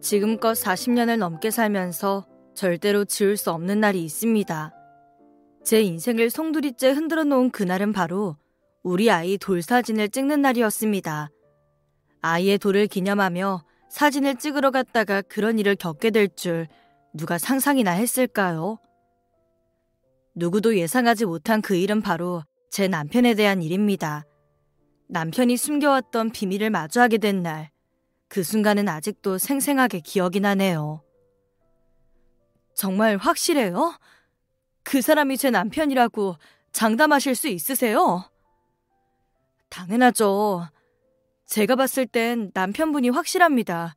지금껏 40년을 넘게 살면서 절대로 지울 수 없는 날이 있습니다. 제 인생을 송두리째 흔들어 놓은 그날은 바로 우리 아이 돌 사진을 찍는 날이었습니다. 아이의 돌을 기념하며 사진을 찍으러 갔다가 그런 일을 겪게 될 줄 누가 상상이나 했을까요? 누구도 예상하지 못한 그 일은 바로 제 남편에 대한 일입니다. 남편이 숨겨왔던 비밀을 마주하게 된 날, 그 순간은 아직도 생생하게 기억이 나네요. 정말 확실해요? 그 사람이 제 남편이라고 장담하실 수 있으세요? 당연하죠. 제가 봤을 땐 남편분이 확실합니다.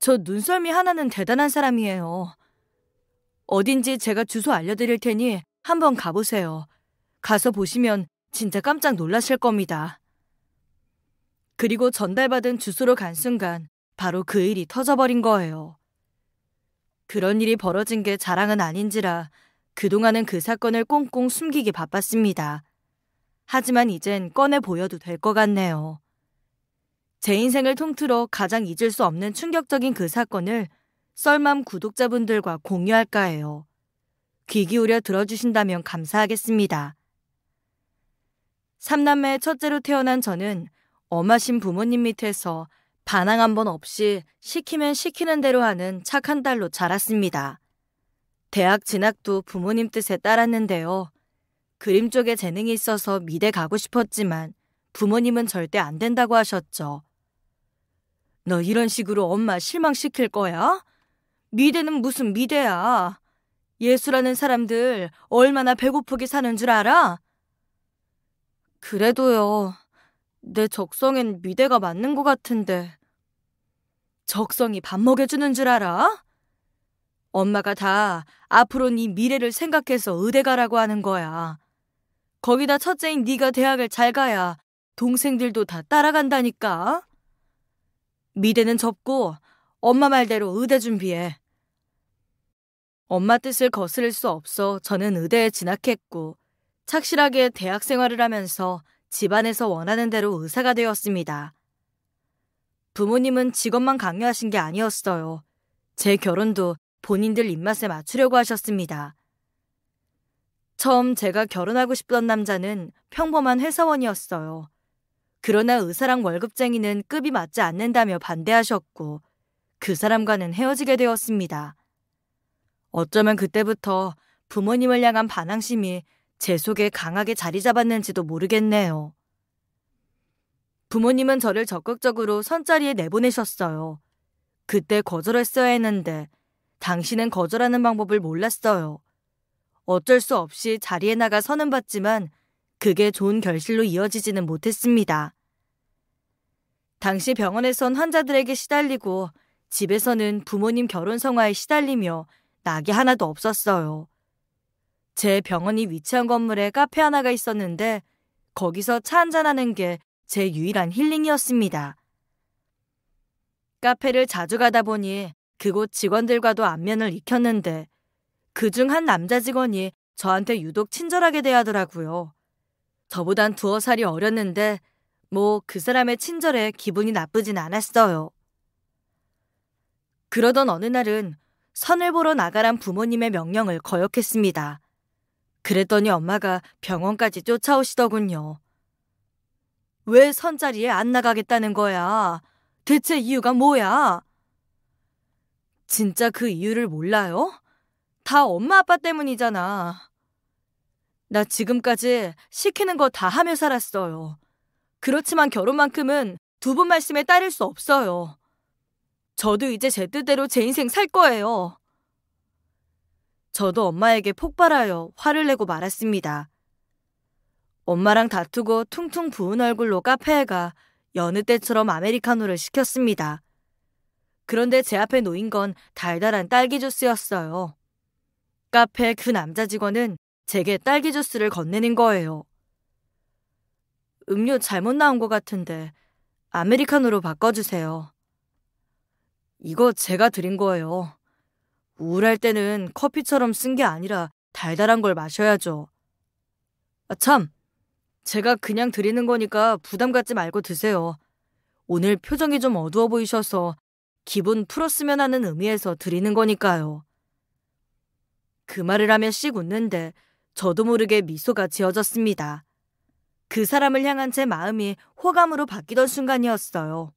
저 눈썰미 하나는 대단한 사람이에요. 어딘지 제가 주소 알려드릴 테니 한번 가보세요. 가서 보시면 진짜 깜짝 놀라실 겁니다. 그리고 전달받은 주소로 간 순간 바로 그 일이 터져버린 거예요. 그런 일이 벌어진 게 자랑은 아닌지라 그동안은 그 사건을 꽁꽁 숨기기 바빴습니다. 하지만 이젠 꺼내 보여도 될 것 같네요. 제 인생을 통틀어 가장 잊을 수 없는 충격적인 그 사건을 썰맘 구독자분들과 공유할까 해요. 귀 기울여 들어주신다면 감사하겠습니다. 3남매의 첫째로 태어난 저는 엄하신 부모님 밑에서 반항 한번 없이 시키면 시키는 대로 하는 착한 딸로 자랐습니다. 대학 진학도 부모님 뜻에 따랐는데요. 그림 쪽에 재능이 있어서 미대 가고 싶었지만 부모님은 절대 안 된다고 하셨죠. 너 이런 식으로 엄마 실망시킬 거야? 미대는 무슨 미대야? 예수라는 사람들 얼마나 배고프게 사는 줄 알아? 그래도요, 내 적성엔 미대가 맞는 것 같은데. 적성이 밥 먹여주는 줄 알아? 엄마가 다 앞으로 네 미래를 생각해서 의대 가라고 하는 거야. 거기다 첫째인 네가 대학을 잘 가야 동생들도 다 따라간다니까. 미대는 접고 엄마 말대로 의대 준비해. 엄마 뜻을 거스를 수 없어 저는 의대에 진학했고 착실하게 대학 생활을 하면서 집안에서 원하는 대로 의사가 되었습니다. 부모님은 직업만 강요하신 게 아니었어요. 제 결혼도 본인들 입맛에 맞추려고 하셨습니다. 처음 제가 결혼하고 싶던 남자는 평범한 회사원이었어요. 그러나 의사랑 월급쟁이는 급이 맞지 않는다며 반대하셨고 그 사람과는 헤어지게 되었습니다. 어쩌면 그때부터 부모님을 향한 반항심이 제 속에 강하게 자리 잡았는지도 모르겠네요. 부모님은 저를 적극적으로 선자리에 내보내셨어요. 그때 거절했어야 했는데 당신은 거절하는 방법을 몰랐어요. 어쩔 수 없이 자리에 나가 선은 봤지만 그게 좋은 결실로 이어지지는 못했습니다. 당시 병원에선 환자들에게 시달리고 집에서는 부모님 결혼 성화에 시달리며 낙이 하나도 없었어요. 제 병원이 위치한 건물에 카페 하나가 있었는데 거기서 차 한잔하는 게 제 유일한 힐링이었습니다. 카페를 자주 가다 보니 그곳 직원들과도 안면을 익혔는데 그 중 한 남자 직원이 저한테 유독 친절하게 대하더라고요. 저보단 두어 살이 어렸는데 뭐 그 사람의 친절에 기분이 나쁘진 않았어요. 그러던 어느 날은 선을 보러 나가란 부모님의 명령을 거역했습니다. 그랬더니 엄마가 병원까지 쫓아오시더군요. 왜 선자리에 안 나가겠다는 거야? 대체 이유가 뭐야? 진짜 그 이유를 몰라요? 다 엄마 아빠 때문이잖아. 나 지금까지 시키는 거 다 하며 살았어요. 그렇지만 결혼만큼은 두 분 말씀에 따를 수 없어요. 저도 이제 제 뜻대로 제 인생 살 거예요. 저도 엄마에게 폭발하여 화를 내고 말았습니다. 엄마랑 다투고 퉁퉁 부은 얼굴로 카페에 가 여느 때처럼 아메리카노를 시켰습니다. 그런데 제 앞에 놓인 건 달달한 딸기 주스였어요. 카페 그 남자 직원은 제게 딸기 주스를 건네는 거예요. 음료 잘못 나온 것 같은데 아메리카노로 바꿔주세요. 이거 제가 드린 거예요. 우울할 때는 커피처럼 쓴 게 아니라 달달한 걸 마셔야죠. 아, 참! 제가 그냥 드리는 거니까 부담 갖지 말고 드세요. 오늘 표정이 좀 어두워 보이셔서 기분 풀었으면 하는 의미에서 드리는 거니까요. 그 말을 하며 씩 웃는데 저도 모르게 미소가 지어졌습니다. 그 사람을 향한 제 마음이 호감으로 바뀌던 순간이었어요.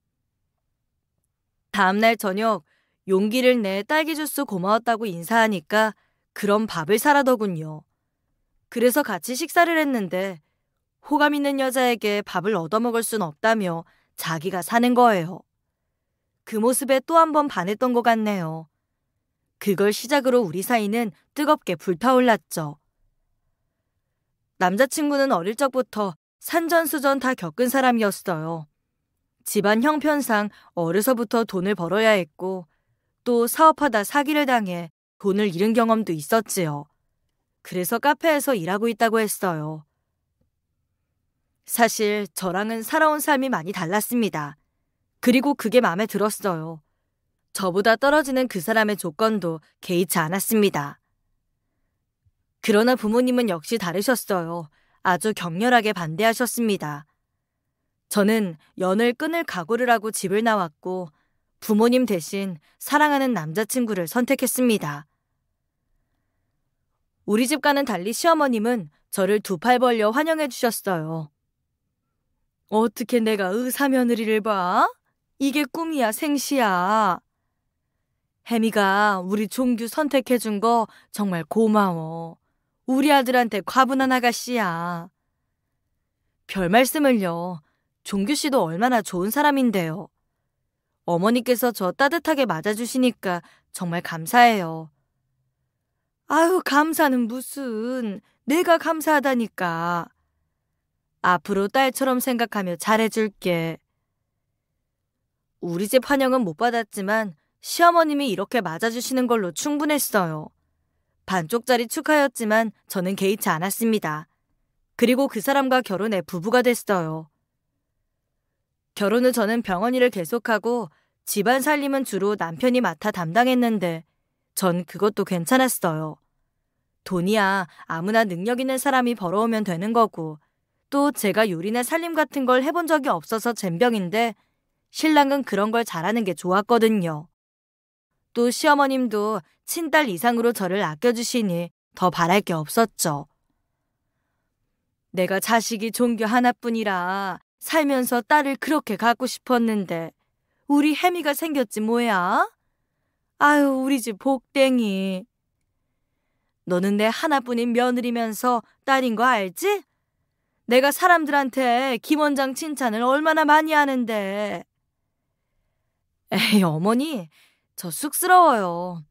다음날 저녁 용기를 내 딸기 주스 고마웠다고 인사하니까 그런 밥을 사라더군요. 그래서 같이 식사를 했는데 호감 있는 여자에게 밥을 얻어먹을 순 없다며 자기가 사는 거예요. 그 모습에 또 한 번 반했던 것 같네요. 그걸 시작으로 우리 사이는 뜨겁게 불타올랐죠. 남자친구는 어릴 적부터 산전수전 다 겪은 사람이었어요. 집안 형편상 어려서부터 돈을 벌어야 했고 또 사업하다 사기를 당해 돈을 잃은 경험도 있었지요. 그래서 카페에서 일하고 있다고 했어요. 사실 저랑은 살아온 삶이 많이 달랐습니다. 그리고 그게 마음에 들었어요. 저보다 떨어지는 그 사람의 조건도 개의치 않았습니다. 그러나 부모님은 역시 다르셨어요. 아주 격렬하게 반대하셨습니다. 저는 연을 끊을 각오를 하고 집을 나왔고 부모님 대신 사랑하는 남자친구를 선택했습니다. 우리 집과는 달리 시어머님은 저를 두 팔 벌려 환영해 주셨어요. 어떻게 내가 의사 며느리를 봐? 이게 꿈이야, 생시야. 혜미가 우리 종규 선택해 준 거 정말 고마워. 우리 아들한테 과분한 아가씨야. 별 말씀을요. 종규 씨도 얼마나 좋은 사람인데요. 어머니께서 저 따뜻하게 맞아주시니까 정말 감사해요. 아유, 감사는 무슨. 내가 감사하다니까. 앞으로 딸처럼 생각하며 잘해줄게. 우리 집 환영은 못 받았지만 시어머님이 이렇게 맞아주시는 걸로 충분했어요. 반쪽짜리 축하였지만 저는 개의치 않았습니다. 그리고 그 사람과 결혼해 부부가 됐어요. 결혼 후 저는 병원 일을 계속하고 집안 살림은 주로 남편이 맡아 담당했는데 전 그것도 괜찮았어요. 돈이야 아무나 능력 있는 사람이 벌어오면 되는 거고 또 제가 요리나 살림 같은 걸 해본 적이 없어서 젬병인데 신랑은 그런 걸 잘하는 게 좋았거든요. 또 시어머님도 친딸 이상으로 저를 아껴주시니 더 바랄 게 없었죠. 내가 자식이 종교 하나뿐이라 살면서 딸을 그렇게 갖고 싶었는데 우리 혜미가 생겼지 뭐야? 아유 우리 집 복댕이. 너는 내 하나뿐인 며느리면서 딸인 거 알지? 내가 사람들한테 김 원장 칭찬을 얼마나 많이 하는데. 에이, 어머니, 저 쑥스러워요.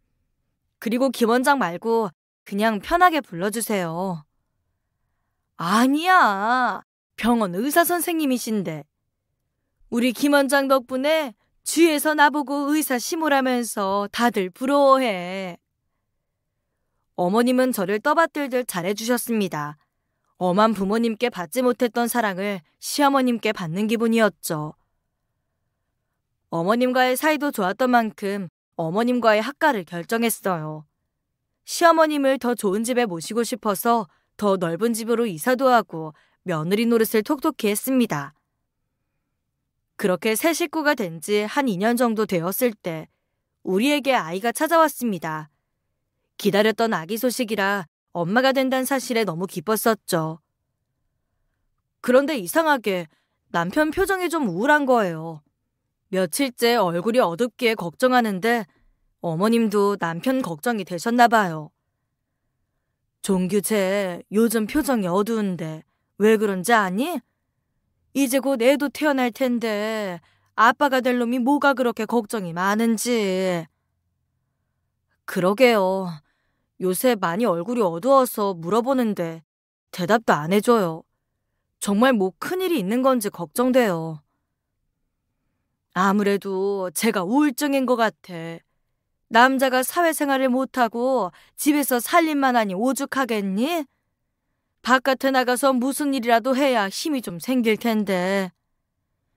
그리고 김 원장 말고 그냥 편하게 불러주세요. 아니야. 병원 의사 선생님이신데 우리 김 원장 덕분에 주위에서 나보고 의사 심모라면서 다들 부러워해. 어머님은 저를 떠받들들 잘해주셨습니다. 엄한 부모님께 받지 못했던 사랑을 시어머님께 받는 기분이었죠. 어머님과의 사이도 좋았던 만큼 어머님과의 학과를 결정했어요. 시어머님을 더 좋은 집에 모시고 싶어서 더 넓은 집으로 이사도 하고 며느리 노릇을 톡톡히 했습니다. 그렇게 새 식구가 된 지 한 2년 정도 되었을 때 우리에게 아이가 찾아왔습니다. 기다렸던 아기 소식이라 엄마가 된다는 사실에 너무 기뻤었죠. 그런데 이상하게 남편 표정이 좀 우울한 거예요. 며칠째 얼굴이 어둡기에 걱정하는데 어머님도 남편 걱정이 되셨나 봐요. 종규제 요즘 표정이 어두운데 왜 그런지 아니? 이제 곧 애도 태어날 텐데 아빠가 될 놈이 뭐가 그렇게 걱정이 많은지. 그러게요. 요새 많이 얼굴이 어두워서 물어보는데 대답도 안 해줘요. 정말 뭐 큰일이 있는 건지 걱정돼요. 아무래도 제가 우울증인 것 같아. 남자가 사회생활을 못하고 집에서 살림만 하니 오죽하겠니? 바깥에 나가서 무슨 일이라도 해야 힘이 좀 생길 텐데.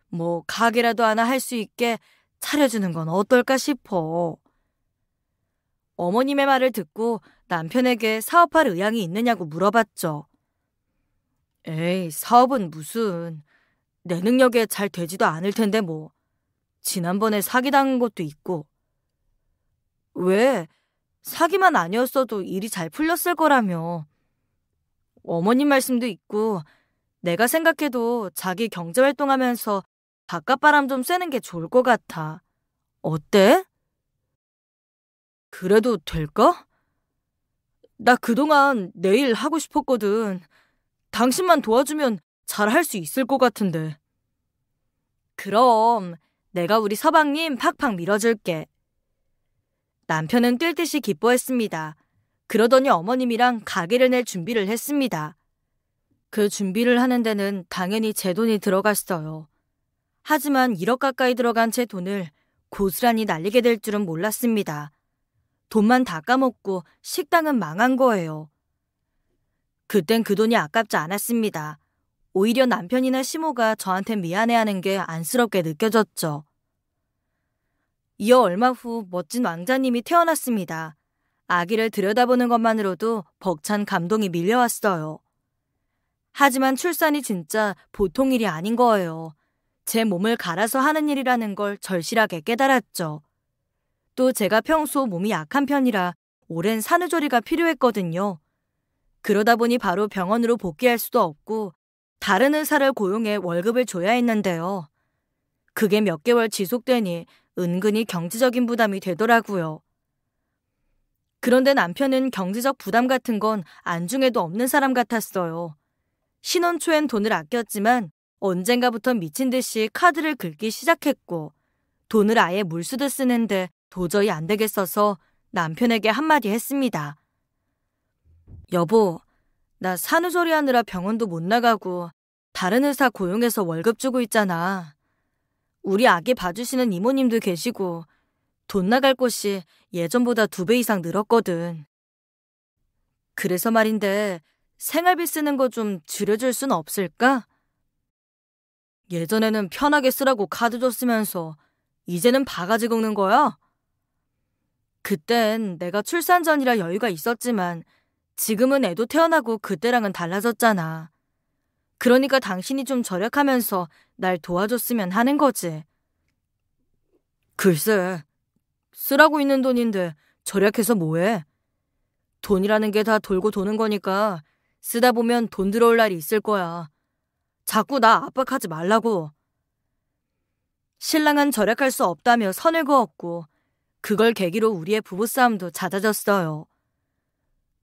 뭐 가게라도 하나 할 수 있게 차려주는 건 어떨까 싶어. 어머님의 말을 듣고 남편에게 사업할 의향이 있느냐고 물어봤죠. 에이, 사업은 무슨. 내 능력에 잘 되지도 않을 텐데 뭐. 지난번에 사기당한 것도 있고. 왜? 사기만 아니었어도 일이 잘 풀렸을 거라며. 어머님 말씀도 있고 내가 생각해도 자기 경제활동하면서 바깥바람 좀 쐬는 게 좋을 것 같아. 어때? 그래도 될까? 나 그동안 내일 하고 싶었거든. 당신만 도와주면 잘 할 수 있을 것 같은데. 그럼 내가 우리 서방님 팍팍 밀어줄게. 남편은 뛸 듯이 기뻐했습니다. 그러더니 어머님이랑 가게를 낼 준비를 했습니다. 그 준비를 하는 데는 당연히 제 돈이 들어갔어요. 하지만 1억 가까이 들어간 제 돈을 고스란히 날리게 될 줄은 몰랐습니다. 돈만 다 까먹고 식당은 망한 거예요. 그땐 그 돈이 아깝지 않았습니다. 오히려 남편이나 시모가 저한테 미안해하는 게 안쓰럽게 느껴졌죠. 이어 얼마 후 멋진 왕자님이 태어났습니다. 아기를 들여다보는 것만으로도 벅찬 감동이 밀려왔어요. 하지만 출산이 진짜 보통 일이 아닌 거예요. 제 몸을 갈아서 하는 일이라는 걸 절실하게 깨달았죠. 또 제가 평소 몸이 약한 편이라 오랜 산후조리가 필요했거든요. 그러다 보니 바로 병원으로 복귀할 수도 없고 다른 의사를 고용해 월급을 줘야 했는데요. 그게 몇 개월 지속되니 은근히 경제적인 부담이 되더라고요. 그런데 남편은 경제적 부담 같은 건 안중에도 없는 사람 같았어요. 신혼 초엔 돈을 아꼈지만 언젠가부터 미친 듯이 카드를 긁기 시작했고 돈을 아예 물수듯 쓰는데 도저히 안 되겠어서 남편에게 한마디 했습니다. 여보, 나 산후조리 하느라 병원도 못 나가고 다른 의사 고용해서 월급 주고 있잖아. 우리 아기 봐주시는 이모님도 계시고 돈 나갈 곳이 예전보다 두 배 이상 늘었거든. 그래서 말인데 생활비 쓰는 거 좀 줄여줄 순 없을까? 예전에는 편하게 쓰라고 카드 줬으면서 이제는 바가지 긁는 거야? 그땐 내가 출산 전이라 여유가 있었지만 지금은 애도 태어나고 그때랑은 달라졌잖아. 그러니까 당신이 좀 절약하면서 날 도와줬으면 하는 거지. 글쎄, 쓰라고 있는 돈인데 절약해서 뭐해? 돈이라는 게 다 돌고 도는 거니까 쓰다 보면 돈 들어올 날이 있을 거야. 자꾸 나 압박하지 말라고. 신랑은 절약할 수 없다며 선을 그었고 그걸 계기로 우리의 부부싸움도 잦아졌어요.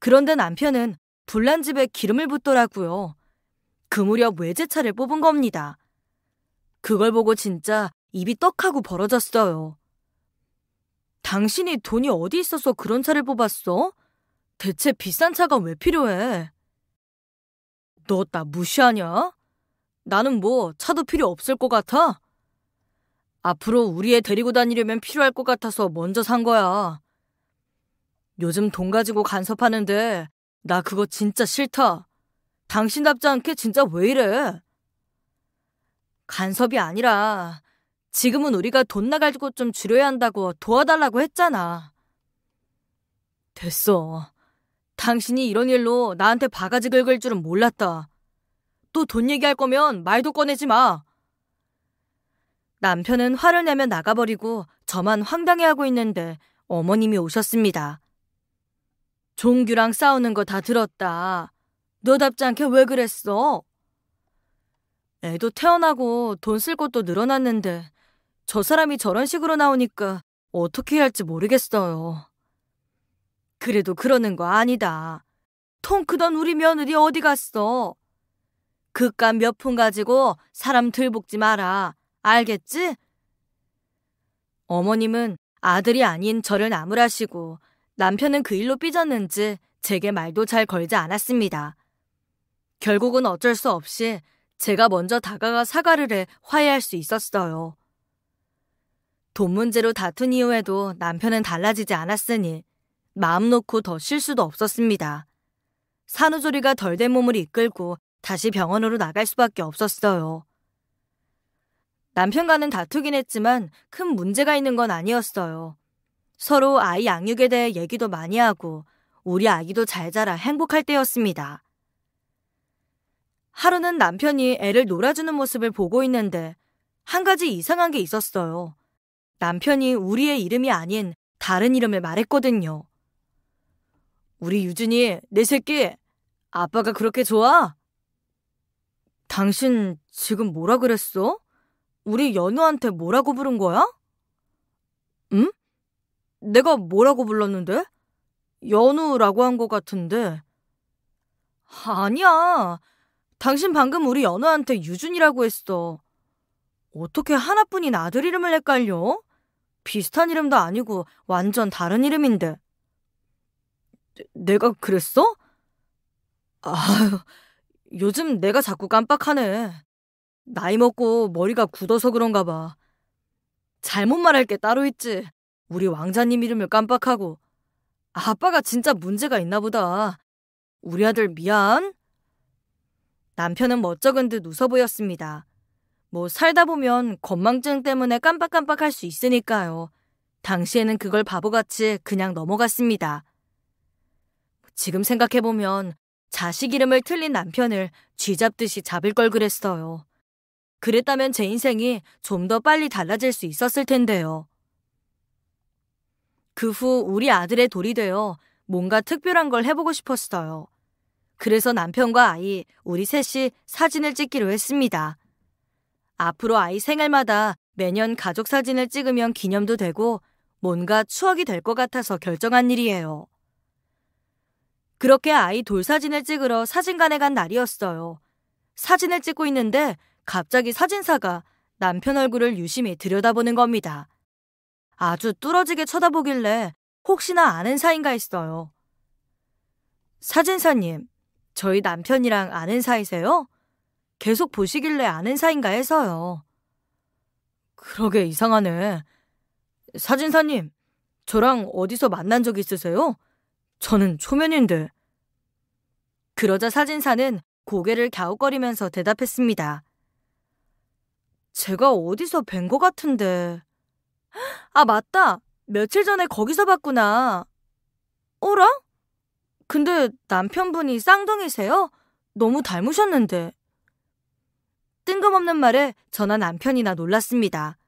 그런데 남편은 불난 집에 기름을 붓더라고요. 그 무렵 외제차를 뽑은 겁니다. 그걸 보고 진짜 입이 떡하고 벌어졌어요. 당신이 돈이 어디 있어서 그런 차를 뽑았어? 대체 비싼 차가 왜 필요해? 너 나 무시하냐? 나는 뭐 차도 필요 없을 것 같아? 앞으로 우리 애 데리고 다니려면 필요할 것 같아서 먼저 산 거야. 요즘 돈 가지고 간섭하는데 나 그거 진짜 싫다. 당신답지 않게 진짜 왜 이래? 간섭이 아니라 지금은 우리가 돈나갈곳 좀 줄여야 한다고 도와달라고 했잖아. 됐어. 당신이 이런 일로 나한테 바가지 긁을 줄은 몰랐다. 또 돈 얘기할 거면 말도 꺼내지 마. 남편은 화를 내며 나가버리고 저만 황당해하고 있는데 어머님이 오셨습니다. 종규랑 싸우는 거 다 들었다. 너답지 않게 왜 그랬어? 애도 태어나고 돈쓸 것도 늘어났는데 저 사람이 저런 식으로 나오니까 어떻게 해야 할지 모르겠어요. 그래도 그러는 거 아니다. 통 크던 우리 며느리 어디 갔어? 그깟 몇 푼 가지고 사람 들볶지 마라. 알겠지? 어머님은 아들이 아닌 저를 나무라시고 남편은 그 일로 삐졌는지 제게 말도 잘 걸지 않았습니다. 결국은 어쩔 수 없이 제가 먼저 다가가 사과를 해 화해할 수 있었어요. 돈 문제로 다툰 이후에도 남편은 달라지지 않았으니 마음 놓고 더 쉴 수도 없었습니다. 산후조리가 덜 된 몸을 이끌고 다시 병원으로 나갈 수밖에 없었어요. 남편과는 다투긴 했지만 큰 문제가 있는 건 아니었어요. 서로 아이 양육에 대해 얘기도 많이 하고 우리 아기도 잘 자라 행복할 때였습니다. 하루는 남편이 애를 놀아주는 모습을 보고 있는데 한 가지 이상한 게 있었어요. 남편이 우리의 이름이 아닌 다른 이름을 말했거든요. 우리 유진이, 내 새끼, 아빠가 그렇게 좋아? 당신 지금 뭐라 그랬어? 우리 연우한테 뭐라고 부른 거야? 응? 내가 뭐라고 불렀는데? 연우라고 한 것 같은데. 아니야. 당신 방금 우리 연우한테 유준이라고 했어. 어떻게 하나뿐인 아들 이름을 헷갈려? 비슷한 이름도 아니고 완전 다른 이름인데. 네, 내, 가 그랬어? 아휴, 요즘 내가 자꾸 깜빡하네. 나이 먹고 머리가 굳어서 그런가 봐. 잘못 말할 게 따로 있지. 우리 왕자님 이름을 깜빡하고. 아빠가 진짜 문제가 있나 보다. 우리 아들 미안. 남편은 멋쩍은 듯 웃어 보였습니다. 뭐 살다 보면 건망증 때문에 깜빡깜빡할 수 있으니까요. 당시에는 그걸 바보같이 그냥 넘어갔습니다. 지금 생각해보면 자식 이름을 틀린 남편을 쥐잡듯이 잡을 걸 그랬어요. 그랬다면 제 인생이 좀 더 빨리 달라질 수 있었을 텐데요. 그 후 우리 아들의 돌이 되어 뭔가 특별한 걸 해보고 싶었어요. 그래서 남편과 아이, 우리 셋이 사진을 찍기로 했습니다. 앞으로 아이 생활마다 매년 가족 사진을 찍으면 기념도 되고 뭔가 추억이 될 것 같아서 결정한 일이에요. 그렇게 아이 돌사진을 찍으러 사진관에 간 날이었어요. 사진을 찍고 있는데 갑자기 사진사가 남편 얼굴을 유심히 들여다보는 겁니다. 아주 뚫어지게 쳐다보길래 혹시나 아는 사이인가 했어요. 사진사님, 저희 남편이랑 아는 사이세요? 계속 보시길래 아는 사인가 해서요. 그러게 이상하네. 사진사님, 저랑 어디서 만난 적 있으세요? 저는 초면인데. 그러자 사진사는 고개를 갸웃거리면서 대답했습니다. 제가 어디서 뵌 것 같은데. 아, 맞다. 며칠 전에 거기서 봤구나. 어라? 근데 남편분이 쌍둥이세요? 너무 닮으셨는데. 뜬금없는 말에 전화 남편이나 놀랐습니다.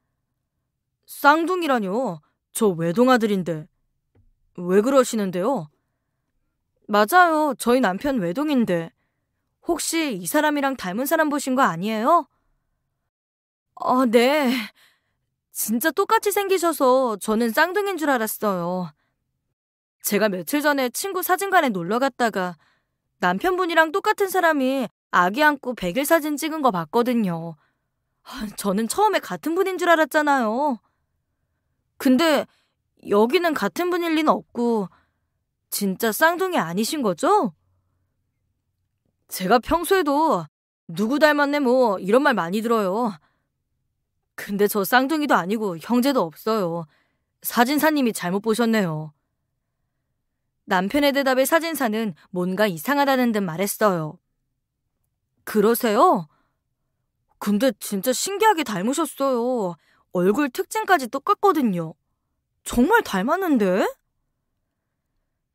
쌍둥이라뇨? 저 외동아들인데. 왜 그러시는데요? 맞아요. 저희 남편 외동인데. 혹시 이 사람이랑 닮은 사람 보신 거 아니에요? 어, 네. 진짜 똑같이 생기셔서 저는 쌍둥이인 줄 알았어요. 제가 며칠 전에 친구 사진관에 놀러 갔다가 남편분이랑 똑같은 사람이 아기 안고 백일 사진 찍은 거 봤거든요. 아, 저는 처음에 같은 분인 줄 알았잖아요. 근데 여기는 같은 분일 리는 없고, 진짜 쌍둥이 아니신 거죠? 제가 평소에도 누구 닮았네 뭐 이런 말 많이 들어요. 근데 저 쌍둥이도 아니고 형제도 없어요. 사진사님이 잘못 보셨네요. 남편의 대답에 사진사는 뭔가 이상하다는 듯 말했어요. 그러세요? 근데 진짜 신기하게 닮으셨어요. 얼굴 특징까지 똑같거든요. 정말 닮았는데?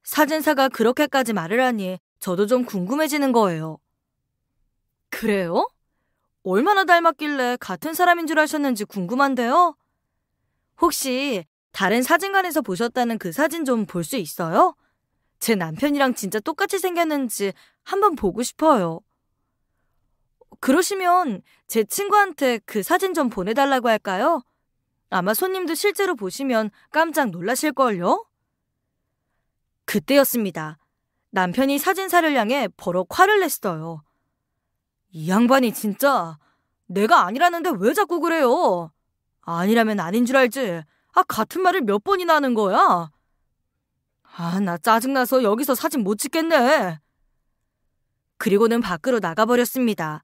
사진사가 그렇게까지 말을 하니 저도 좀 궁금해지는 거예요. 그래요? 얼마나 닮았길래 같은 사람인 줄 아셨는지 궁금한데요? 혹시 다른 사진관에서 보셨다는 그 사진 좀 볼 수 있어요? 제 남편이랑 진짜 똑같이 생겼는지 한번 보고 싶어요. 그러시면 제 친구한테 그 사진 좀 보내달라고 할까요? 아마 손님도 실제로 보시면 깜짝 놀라실걸요? 그때였습니다. 남편이 사진사를 향해 버럭 화를 냈어요. 이 양반이 진짜 내가 아니라는데 왜 자꾸 그래요? 아니라면 아닌 줄 알지. 아, 같은 말을 몇 번이나 하는 거야? 아, 나 짜증나서 여기서 사진 못 찍겠네. 그리고는 밖으로 나가버렸습니다.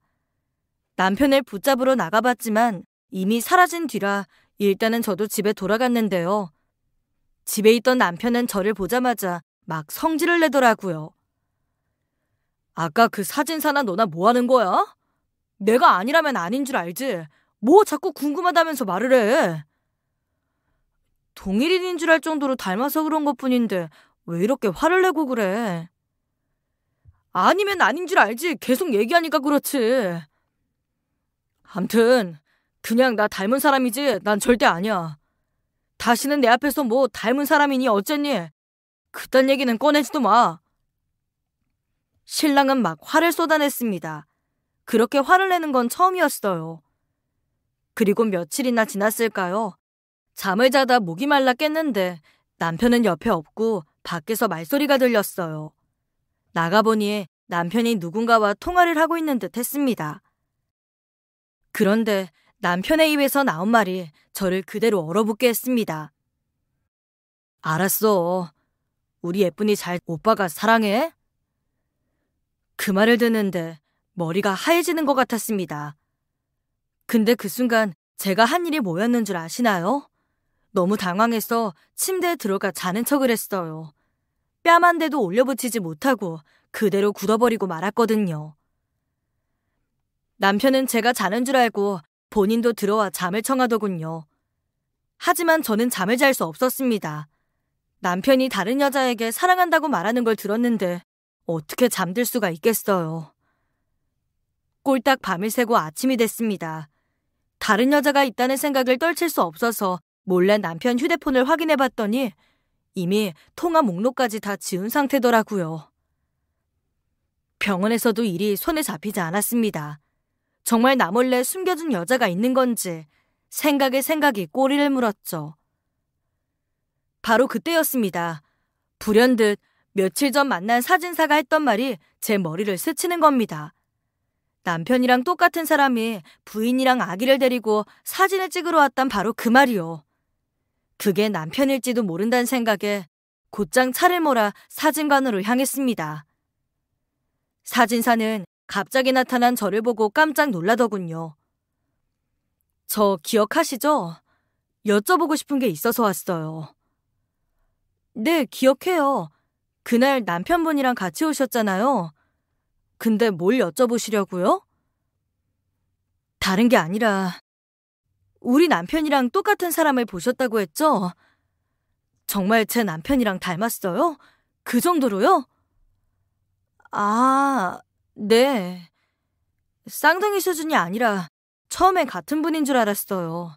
남편을 붙잡으러 나가봤지만 이미 사라진 뒤라 일단은 저도 집에 돌아갔는데요. 집에 있던 남편은 저를 보자마자 막 성질을 내더라고요. 아까 그 사진사나 너나 뭐 하는 거야? 내가 아니라면 아닌 줄 알지? 뭐 자꾸 궁금하다면서 말을 해? 동일인인 줄 알 정도로 닮아서 그런 것 뿐인데 왜 이렇게 화를 내고 그래? 아니면 아닌 줄 알지? 계속 얘기하니까 그렇지. 암튼 그냥 나 닮은 사람이지 난 절대 아니야. 다시는 내 앞에서 뭐 닮은 사람이니 어쨌니? 그딴 얘기는 꺼내지도 마. 신랑은 막 화를 쏟아냈습니다. 그렇게 화를 내는 건 처음이었어요. 그리고 며칠이나 지났을까요? 잠을 자다 목이 말라 깼는데 남편은 옆에 없고 밖에서 말소리가 들렸어요. 나가보니 남편이 누군가와 통화를 하고 있는 듯 했습니다. 그런데 남편의 입에서 나온 말이 저를 그대로 얼어붙게 했습니다. 알았어. 우리 예쁜이 잘 오빠가 사랑해? 그 말을 듣는데 머리가 하얘지는 것 같았습니다. 근데 그 순간 제가 한 일이 뭐였는 줄 아시나요? 너무 당황해서 침대에 들어가 자는 척을 했어요. 뺨 한 대도 올려붙이지 못하고 그대로 굳어버리고 말았거든요. 남편은 제가 자는 줄 알고 본인도 들어와 잠을 청하더군요. 하지만 저는 잠을 잘 수 없었습니다. 남편이 다른 여자에게 사랑한다고 말하는 걸 들었는데 어떻게 잠들 수가 있겠어요. 꼴딱 밤을 새고 아침이 됐습니다. 다른 여자가 있다는 생각을 떨칠 수 없어서 몰래 남편 휴대폰을 확인해 봤더니 이미 통화 목록까지 다 지운 상태더라고요. 병원에서도 일이 손에 잡히지 않았습니다. 정말 나 몰래 숨겨둔 여자가 있는 건지 생각에 생각이 꼬리를 물었죠. 바로 그때였습니다. 불현듯 며칠 전 만난 사진사가 했던 말이 제 머리를 스치는 겁니다. 남편이랑 똑같은 사람이 부인이랑 아기를 데리고 사진을 찍으러 왔단 바로 그 말이요. 그게 남편일지도 모른다는 생각에 곧장 차를 몰아 사진관으로 향했습니다. 사진사는 갑자기 나타난 저를 보고 깜짝 놀라더군요. 저 기억하시죠? 여쭤보고 싶은 게 있어서 왔어요. 네, 기억해요. 그날 남편분이랑 같이 오셨잖아요. 근데 뭘 여쭤보시려고요? 다른 게 아니라, 우리 남편이랑 똑같은 사람을 보셨다고 했죠? 정말 제 남편이랑 닮았어요? 그 정도로요? 아, 네. 쌍둥이 수준이 아니라 처음엔 같은 분인 줄 알았어요.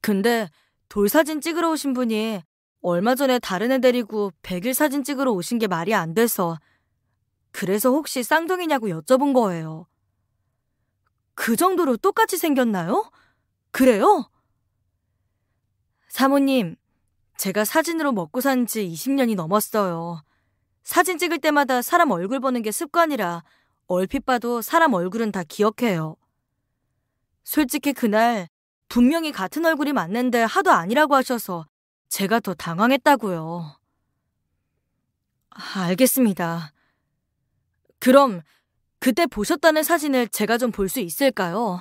근데 돌 사진 찍으러 오신 분이 얼마 전에 다른 애 데리고 백일 사진 찍으러 오신 게 말이 안 돼서 그래서 혹시 쌍둥이냐고 여쭤본 거예요. 그 정도로 똑같이 생겼나요? 그래요? 사모님, 제가 사진으로 먹고 산 지 20년이 넘었어요. 사진 찍을 때마다 사람 얼굴 보는 게 습관이라 얼핏 봐도 사람 얼굴은 다 기억해요. 솔직히 그날 분명히 같은 얼굴이 맞는데 하도 아니라고 하셔서 제가 더 당황했다고요. 알겠습니다. 그럼 그때 보셨다는 사진을 제가 좀 볼 수 있을까요?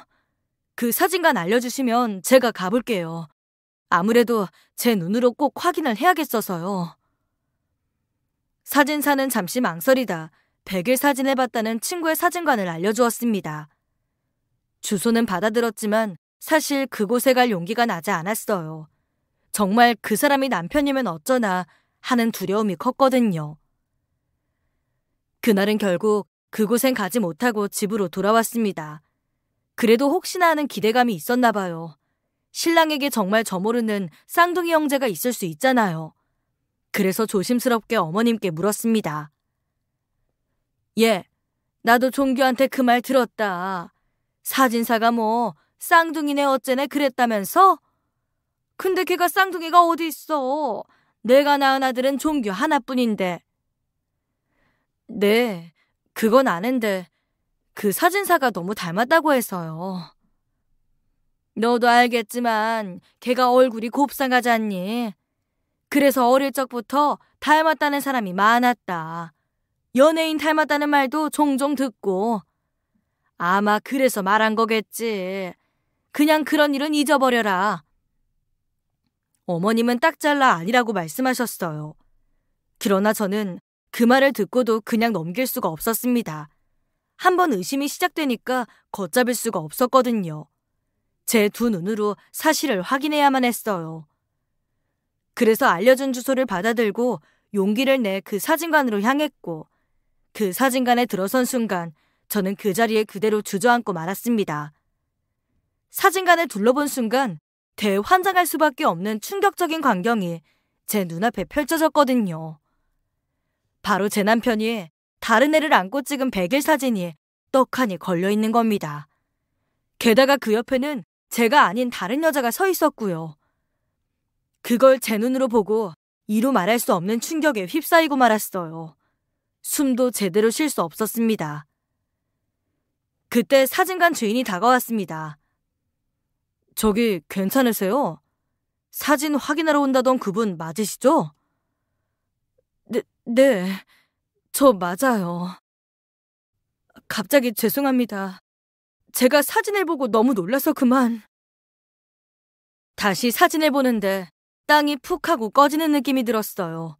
그 사진관 알려주시면 제가 가볼게요. 아무래도 제 눈으로 꼭 확인을 해야겠어서요. 사진사는 잠시 망설이다 100일 사진해봤다는 친구의 사진관을 알려주었습니다. 주소는 받아들었지만 사실 그곳에 갈 용기가 나지 않았어요. 정말 그 사람이 남편이면 어쩌나 하는 두려움이 컸거든요. 그날은 결국 그곳엔 가지 못하고 집으로 돌아왔습니다. 그래도 혹시나 하는 기대감이 있었나 봐요. 신랑에게 정말 저모르는 쌍둥이 형제가 있을 수 있잖아요. 그래서 조심스럽게 어머님께 물었습니다. 예, 나도 종규한테 그 말 들었다. 사진사가 뭐 쌍둥이네 어째네 그랬다면서? 근데 걔가 쌍둥이가 어디 있어? 내가 낳은 아들은 종규 하나뿐인데. 네, 그건 아는데 그 사진사가 너무 닮았다고 해서요. 너도 알겠지만 걔가 얼굴이 곱상하지 않니? 그래서 어릴 적부터 닮았다는 사람이 많았다. 연예인 닮았다는 말도 종종 듣고. 아마 그래서 말한 거겠지. 그냥 그런 일은 잊어버려라. 어머님은 딱 잘라 아니라고 말씀하셨어요. 그러나 저는 그 말을 듣고도 그냥 넘길 수가 없었습니다. 한번 의심이 시작되니까 걷잡을 수가 없었거든요. 제 두 눈으로 사실을 확인해야만 했어요. 그래서 알려준 주소를 받아들고 용기를 내 그 사진관으로 향했고 그 사진관에 들어선 순간 저는 그 자리에 그대로 주저앉고 말았습니다. 사진관을 둘러본 순간 대환장할 수밖에 없는 충격적인 광경이 제 눈앞에 펼쳐졌거든요. 바로 제 남편이 다른 애를 안고 찍은 백일 사진이 떡하니 걸려 있는 겁니다. 게다가 그 옆에는 제가 아닌 다른 여자가 서 있었고요. 그걸 제 눈으로 보고 이루 말할 수 없는 충격에 휩싸이고 말았어요. 숨도 제대로 쉴 수 없었습니다. 그때 사진관 주인이 다가왔습니다. 저기 괜찮으세요? 사진 확인하러 온다던 그분 맞으시죠? 네, 네. 저 맞아요. 갑자기 죄송합니다. 제가 사진을 보고 너무 놀라서 그만. 다시 사진을 보는데 땅이 푹 하고 꺼지는 느낌이 들었어요.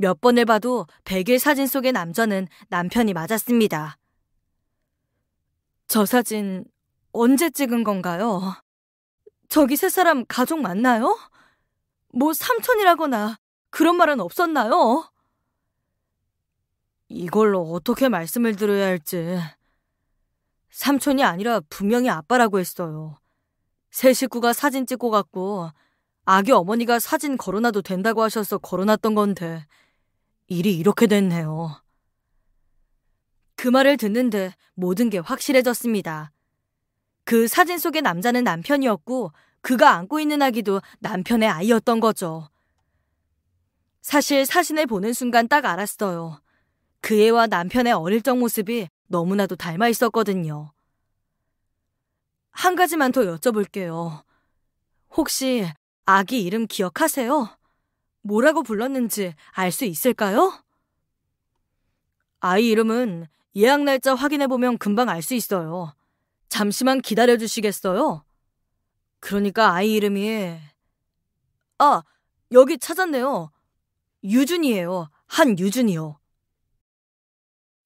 몇 번을 봐도 백일 사진 속의 남자는 남편이 맞았습니다. 저 사진 언제 찍은 건가요? 저기 세 사람 가족 맞나요? 뭐 삼촌이라거나 그런 말은 없었나요? 이걸로 어떻게 말씀을 드려야 할지. 삼촌이 아니라 분명히 아빠라고 했어요. 새 식구가 사진 찍고 갔고 아기 어머니가 사진 걸어놔도 된다고 하셔서 걸어놨던 건데 일이 이렇게 됐네요. 그 말을 듣는 듯 모든 게 확실해졌습니다. 그 사진 속의 남자는 남편이었고 그가 안고 있는 아기도 남편의 아이였던 거죠. 사실 사진을 보는 순간 딱 알았어요. 그 애와 남편의 어릴 적 모습이 너무나도 닮아 있었거든요. 한 가지만 더 여쭤볼게요. 혹시 아기 이름 기억하세요? 뭐라고 불렀는지 알 수 있을까요? 아이 이름은 예약 날짜 확인해보면 금방 알 수 있어요. 잠시만 기다려주시겠어요? 그러니까 아이 이름이... 아, 여기 찾았네요. 유준이에요. 한유준이요.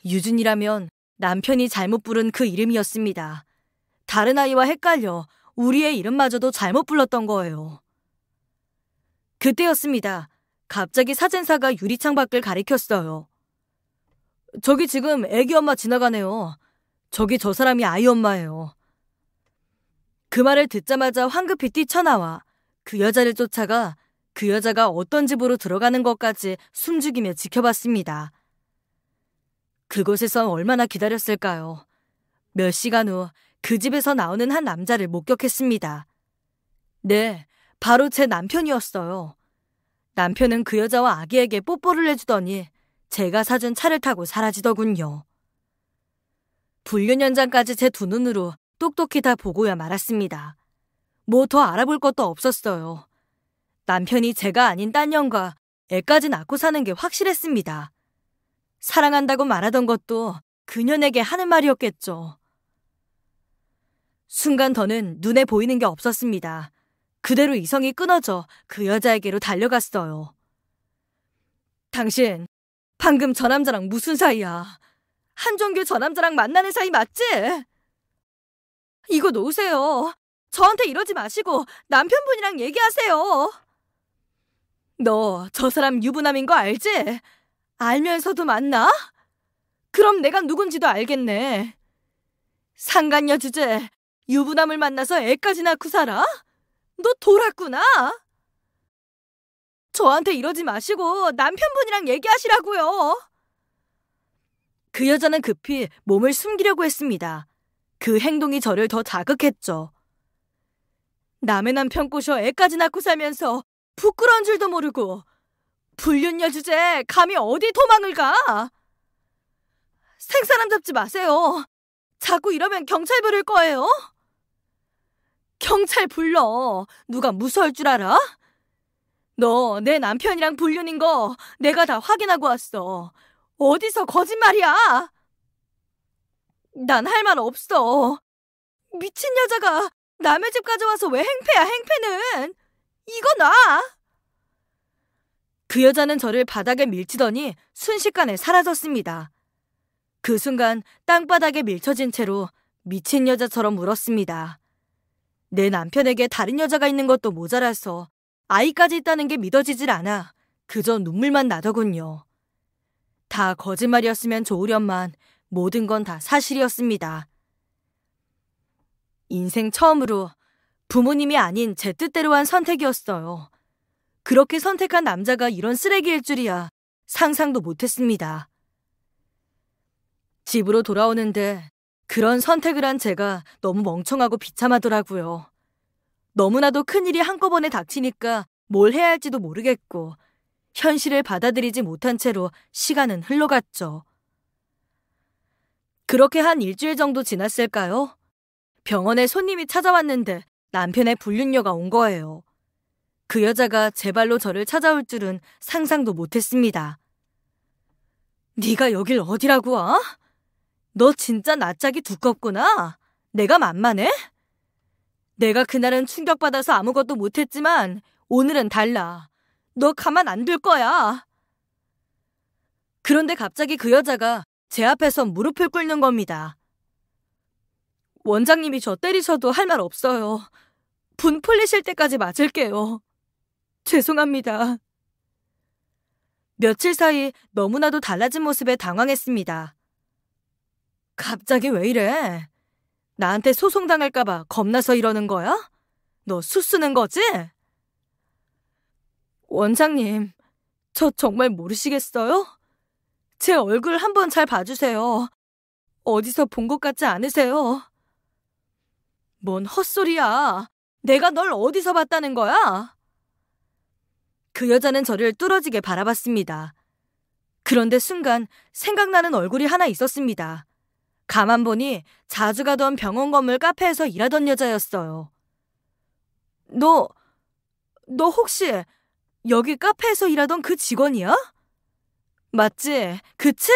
유준이라면 남편이 잘못 부른 그 이름이었습니다. 다른 아이와 헷갈려 우리의 이름마저도 잘못 불렀던 거예요. 그때였습니다. 갑자기 사진사가 유리창 밖을 가리켰어요. 저기 지금 애기 엄마 지나가네요. 저기 저 사람이 아이 엄마예요. 그 말을 듣자마자 황급히 뛰쳐나와 그 여자를 쫓아가 그 여자가 어떤 집으로 들어가는 것까지 숨죽이며 지켜봤습니다. 그곳에서 얼마나 기다렸을까요? 몇 시간 후 그 집에서 나오는 한 남자를 목격했습니다. 네, 바로 제 남편이었어요. 남편은 그 여자와 아기에게 뽀뽀를 해주더니 제가 사준 차를 타고 사라지더군요. 불륜 현장까지 제 두 눈으로 똑똑히 다 보고야 말았습니다. 뭐 더 알아볼 것도 없었어요. 남편이 제가 아닌 딴 년과 애까지 낳고 사는 게 확실했습니다. 사랑한다고 말하던 것도 그년에게 하는 말이었겠죠. 순간 더는 눈에 보이는 게 없었습니다. 그대로 이성이 끊어져 그 여자에게로 달려갔어요. 당신, 방금 저 남자랑 무슨 사이야? 한종규 저 남자랑 만나는 사이 맞지? 이거 놓으세요. 저한테 이러지 마시고 남편분이랑 얘기하세요. 너 저 사람 유부남인 거 알지? 알면서도 만나? 그럼 내가 누군지도 알겠네. 상간녀 주제 유부남을 만나서 애까지 낳고 살아? 너 돌았구나. 저한테 이러지 마시고 남편분이랑 얘기하시라고요. 그 여자는 급히 몸을 숨기려고 했습니다. 그 행동이 저를 더 자극했죠. 남의 남편 꼬셔 애까지 낳고 살면서 부끄러운 줄도 모르고 불륜녀 주제에 감히 어디 도망을 가? 생사람 잡지 마세요. 자꾸 이러면 경찰 부를 거예요. 경찰 불러. 누가 무서울 줄 알아? 너 내 남편이랑 불륜인 거 내가 다 확인하고 왔어. 어디서 거짓말이야? 난 할 말 없어. 미친 여자가 남의 집 가져와서 왜 행패야, 행패는! 이거 놔! 그 여자는 저를 바닥에 밀치더니 순식간에 사라졌습니다. 그 순간 땅바닥에 밀쳐진 채로 미친 여자처럼 울었습니다. 내 남편에게 다른 여자가 있는 것도 모자라서 아이까지 있다는 게 믿어지질 않아 그저 눈물만 나더군요. 다 거짓말이었으면 좋으련만 모든 건 다 사실이었습니다. 인생 처음으로 부모님이 아닌 제 뜻대로 한 선택이었어요. 그렇게 선택한 남자가 이런 쓰레기일 줄이야 상상도 못했습니다. 집으로 돌아오는데 그런 선택을 한 제가 너무 멍청하고 비참하더라고요. 너무나도 큰일이 한꺼번에 닥치니까 뭘 해야 할지도 모르겠고, 현실을 받아들이지 못한 채로 시간은 흘러갔죠. 그렇게 한 일주일 정도 지났을까요? 병원에 손님이 찾아왔는데 남편의 불륜녀가 온 거예요. 그 여자가 제 발로 저를 찾아올 줄은 상상도 못했습니다. 네가 여길 어디라고 와? 어? 너 진짜 낯짝이 두껍구나. 내가 만만해? 내가 그날은 충격받아서 아무것도 못했지만 오늘은 달라. 너 가만 안 둘 거야. 그런데 갑자기 그 여자가 제 앞에서 무릎을 꿇는 겁니다. 원장님이 저 때리셔도 할 말 없어요. 분 풀리실 때까지 맞을게요. 죄송합니다. 며칠 사이 너무나도 달라진 모습에 당황했습니다. 갑자기 왜 이래? 나한테 소송당할까봐 겁나서 이러는 거야? 너 수 쓰는 거지? 원장님, 저 정말 모르시겠어요? 제 얼굴 한번 잘 봐주세요. 어디서 본 것 같지 않으세요? 뭔 헛소리야. 내가 널 어디서 봤다는 거야? 그 여자는 저를 뚫어지게 바라봤습니다. 그런데 순간 생각나는 얼굴이 하나 있었습니다. 가만 보니 자주 가던 병원 건물 카페에서 일하던 여자였어요. 너, 너 혹시 여기 카페에서 일하던 그 직원이야? 맞지? 그치?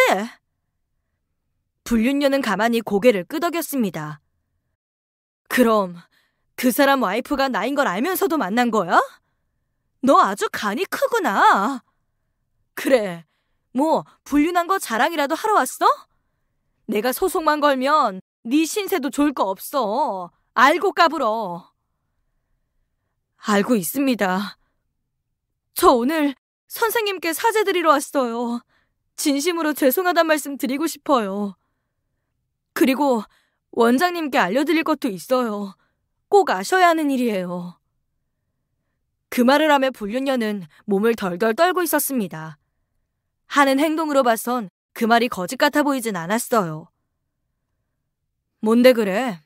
불륜녀는 가만히 고개를 끄덕였습니다. 그럼 그 사람 와이프가 나인 걸 알면서도 만난 거야? 너 아주 간이 크구나. 그래, 뭐 불륜한 거 자랑이라도 하러 왔어? 내가 소송만 걸면 네 신세도 좋을 거 없어. 알고 까불어. 알고 있습니다. 저 오늘 선생님께 사죄드리러 왔어요. 진심으로 죄송하단 말씀 드리고 싶어요. 그리고 원장님께 알려드릴 것도 있어요. 꼭 아셔야 하는 일이에요. 그 말을 하며 불륜녀는 몸을 덜덜 떨고 있었습니다. 하는 행동으로 봐선 그 말이 거짓 같아 보이진 않았어요. 뭔데 그래?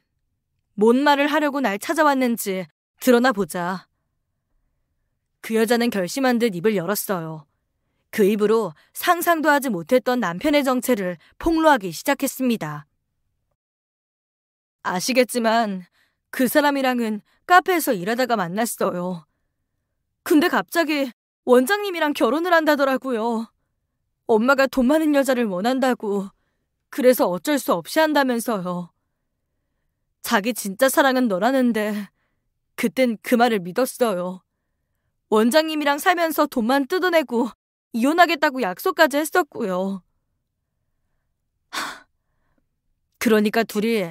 뭔 말을 하려고 날 찾아왔는지 드러나 보자. 그 여자는 결심한 듯 입을 열었어요. 그 입으로 상상도 하지 못했던 남편의 정체를 폭로하기 시작했습니다. 아시겠지만 그 사람이랑은 카페에서 일하다가 만났어요. 근데 갑자기 원장님이랑 결혼을 한다더라고요. 엄마가 돈 많은 여자를 원한다고. 그래서 어쩔 수 없이 한다면서요. 자기 진짜 사랑은 너라는데, 그땐 그 말을 믿었어요. 원장님이랑 살면서 돈만 뜯어내고 이혼하겠다고 약속까지 했었고요. 그러니까 둘이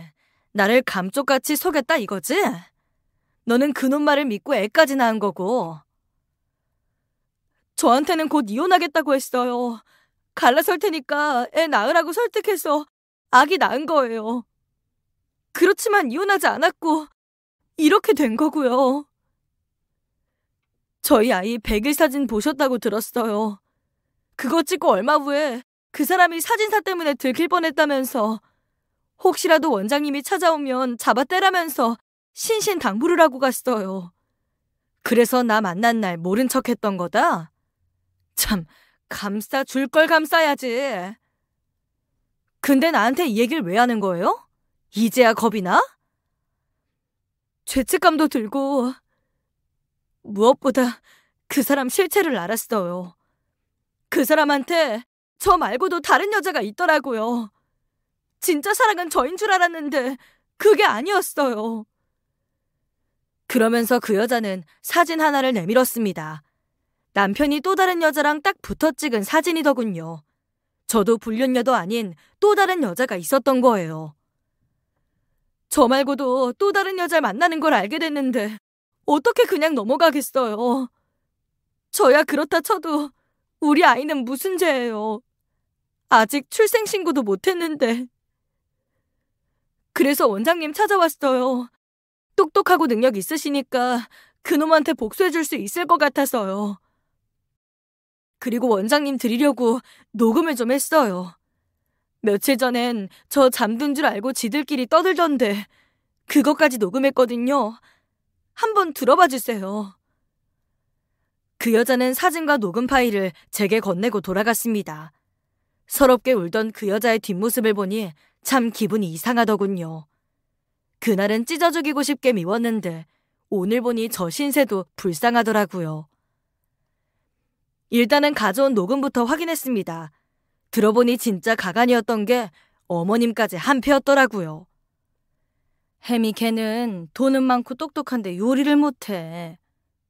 나를 감쪽같이 속였다 이거지? 너는 그놈 말을 믿고 애까지 낳은 거고. 저한테는 곧 이혼하겠다고 했어요. 갈라설 테니까 애 낳으라고 설득해서 아기 낳은 거예요. 그렇지만 이혼하지 않았고 이렇게 된 거고요. 저희 아이 100일 사진 보셨다고 들었어요. 그거 찍고 얼마 후에 그 사람이 사진사 때문에 들킬 뻔했다면서 혹시라도 원장님이 찾아오면 잡아 떼라면서 신신 당부를 하고 갔어요. 그래서 나 만난 날 모른 척 했던 거다? 참, 감싸 줄 걸 감싸야지. 근데 나한테 이 얘기를 왜 하는 거예요? 이제야 겁이 나? 죄책감도 들고 무엇보다 그 사람 실체를 알았어요. 그 사람한테 저 말고도 다른 여자가 있더라고요. 진짜 사랑은 저인 줄 알았는데 그게 아니었어요. 그러면서 그 여자는 사진 하나를 내밀었습니다. 남편이 또 다른 여자랑 딱 붙어 찍은 사진이더군요. 저도 불륜녀도 아닌 또 다른 여자가 있었던 거예요. 저 말고도 또 다른 여자를 만나는 걸 알게 됐는데 어떻게 그냥 넘어가겠어요. 저야 그렇다 쳐도 우리 아이는 무슨 죄예요. 아직 출생신고도 못했는데. 그래서 원장님 찾아왔어요. 똑똑하고 능력 있으시니까 그놈한테 복수해줄 수 있을 것 같아서요. 그리고 원장님 드리려고 녹음을 좀 했어요. 며칠 전엔 저 잠든 줄 알고 지들끼리 떠들던데 그것까지 녹음했거든요. 한번 들어봐 주세요. 그 여자는 사진과 녹음 파일을 제게 건네고 돌아갔습니다. 서럽게 울던 그 여자의 뒷모습을 보니 참 기분이 이상하더군요. 그날은 찢어 죽이고 싶게 미웠는데 오늘 보니 저 신세도 불쌍하더라고요. 일단은 가져온 녹음부터 확인했습니다. 들어보니 진짜 가관이었던 게 어머님까지 한패였더라고요. 해미 걔는 돈은 많고 똑똑한데 요리를 못해.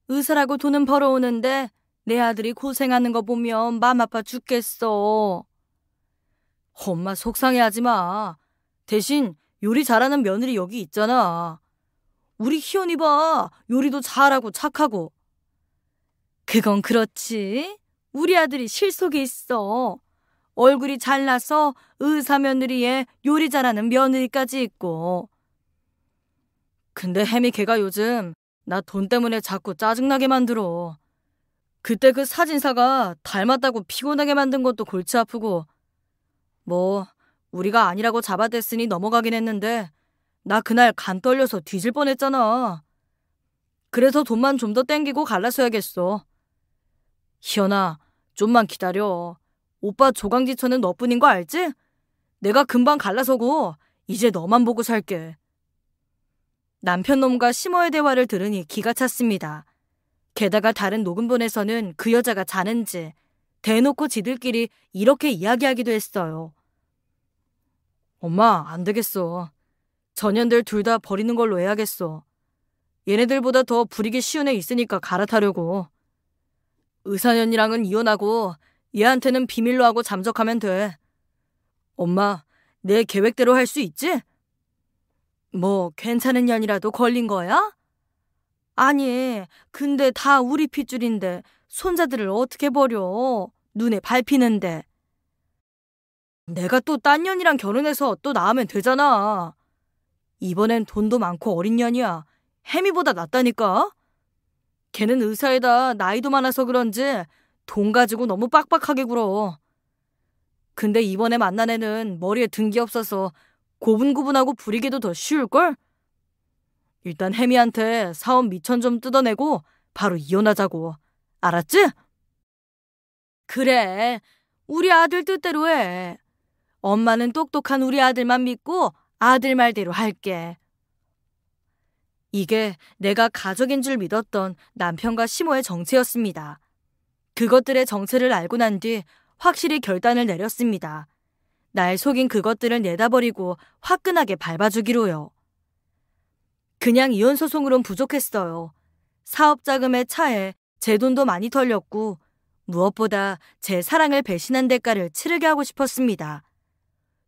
의사라고 돈은 벌어오는데 내 아들이 고생하는 거 보면 마음 아파 죽겠어. 엄마 속상해하지 마. 대신 요리 잘하는 며느리 여기 있잖아. 우리 희원이 봐. 요리도 잘하고 착하고. 그건 그렇지. 우리 아들이 실속이 있어. 얼굴이 잘나서 의사 며느리에 요리 잘하는 며느리까지 있고. 근데 혜미 걔가 요즘 나 돈 때문에 자꾸 짜증나게 만들어. 그때 그 사진사가 닮았다고 피곤하게 만든 것도 골치 아프고. 뭐, 우리가 아니라고 잡아댔으니 넘어가긴 했는데, 나 그날 간 떨려서 뒤질 뻔했잖아. 그래서 돈만 좀 더 땡기고 갈라서야겠어. 희연아, 좀만 기다려. 오빠 조강지천은 너뿐인 거 알지? 내가 금방 갈라서고 이제 너만 보고 살게. 남편놈과 심어의 대화를 들으니 기가 찼습니다. 게다가 다른 녹음본에서는 그 여자가 자는지 대놓고 지들끼리 이렇게 이야기하기도 했어요. 엄마, 안 되겠어. 전현들 둘 다 버리는 걸로 해야겠어. 얘네들보다 더 부리기 쉬운 애 있으니까 갈아타려고. 의사년이랑은 이혼하고 얘한테는 비밀로 하고 잠적하면 돼. 엄마, 내 계획대로 할 수 있지? 뭐, 괜찮은 년이라도 걸린 거야? 아니, 근데 다 우리 핏줄인데 손자들을 어떻게 버려? 눈에 밟히는데. 내가 또 딴 년이랑 결혼해서 또 낳으면 되잖아. 이번엔 돈도 많고 어린 년이야. 혜미보다 낫다니까? 걔는 의사에다 나이도 많아서 그런지 돈 가지고 너무 빡빡하게 굴어. 근데 이번에 만난 애는 머리에 등기 없어서 고분고분하고 부리기도 더 쉬울걸? 일단 혜미한테 사업 미천 좀 뜯어내고 바로 이혼하자고. 알았지? 그래. 우리 아들 뜻대로 해. 엄마는 똑똑한 우리 아들만 믿고 아들 말대로 할게. 이게 내가 가족인 줄 믿었던 남편과 시모의 정체였습니다. 그것들의 정체를 알고 난 뒤 확실히 결단을 내렸습니다. 날 속인 그것들을 내다버리고 화끈하게 밟아주기로요. 그냥 이혼 소송으론 부족했어요. 사업 자금의 차에 제 돈도 많이 털렸고 무엇보다 제 사랑을 배신한 대가를 치르게 하고 싶었습니다.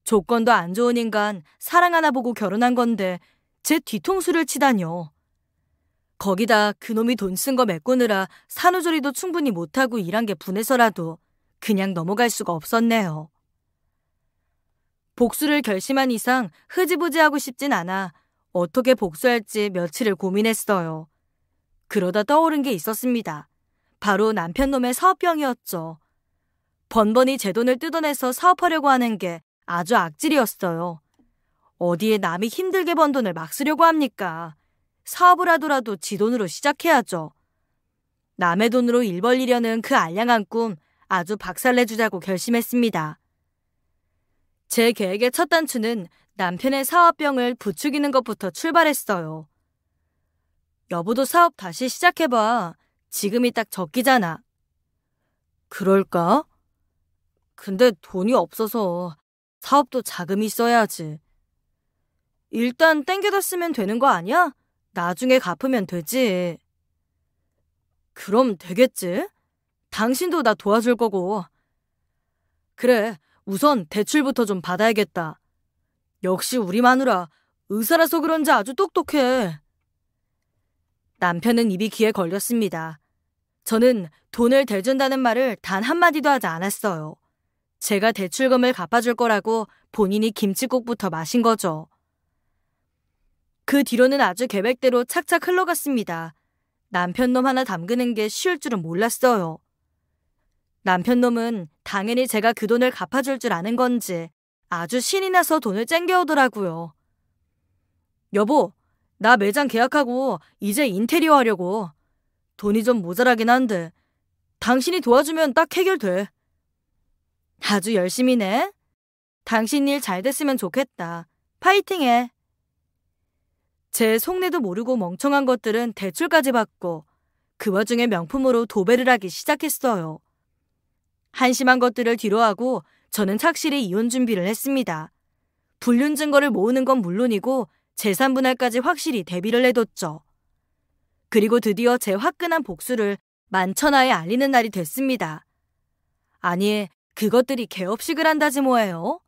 조건도 안 좋은 인간 사랑 하나 보고 결혼한 건데 제 뒤통수를 치다뇨. 거기다 그놈이 돈 쓴 거 메꾸느라 산후조리도 충분히 못하고 일한 게 분해서라도 그냥 넘어갈 수가 없었네요. 복수를 결심한 이상 흐지부지하고 싶진 않아 어떻게 복수할지 며칠을 고민했어요. 그러다 떠오른 게 있었습니다. 바로 남편놈의 사업병이었죠 번번이 제 돈을 뜯어내서 사업하려고 하는 게 아주 악질이었어요. 어디에 남이 힘들게 번 돈을 막 쓰려고 합니까? 사업을 하더라도 지 돈으로 시작해야죠. 남의 돈으로 일 벌리려는 그 알량한 꿈 아주 박살내주자고 결심했습니다. 제 계획의 첫 단추는 남편의 사업병을 부추기는 것부터 출발했어요. 여보도 사업 다시 시작해봐. 지금이 딱 적기잖아. 그럴까? 근데 돈이 없어서 사업도 자금이 있어야지. 일단 땡겨다 쓰면 되는 거 아니야? 나중에 갚으면 되지. 그럼 되겠지? 당신도 나 도와줄 거고. 그래, 우선 대출부터 좀 받아야겠다. 역시 우리 마누라 의사라서 그런지 아주 똑똑해. 남편은 입이 귀에 걸렸습니다. 저는 돈을 대준다는 말을 단 한마디도 하지 않았어요. 제가 대출금을 갚아줄 거라고 본인이 김치국부터 마신 거죠. 그 뒤로는 아주 계획대로 착착 흘러갔습니다. 남편놈 하나 담그는 게 쉬울 줄은 몰랐어요. 남편놈은 당연히 제가 그 돈을 갚아줄 줄 아는 건지 아주 신이 나서 돈을 쨍겨오더라고요 여보, 나 매장 계약하고 이제 인테리어 하려고. 돈이 좀 모자라긴 한데 당신이 도와주면 딱 해결돼. 아주 열심히네. 당신 일 잘 됐으면 좋겠다. 파이팅해. 제 속내도 모르고 멍청한 것들은 대출까지 받고 그 와중에 명품으로 도배를 하기 시작했어요. 한심한 것들을 뒤로하고 저는 착실히 이혼 준비를 했습니다. 불륜 증거를 모으는 건 물론이고 재산 분할까지 확실히 대비를 해뒀죠. 그리고 드디어 제 화끈한 복수를 만천하에 알리는 날이 됐습니다. 아니, 그것들이 개업식을 한다지 뭐예요?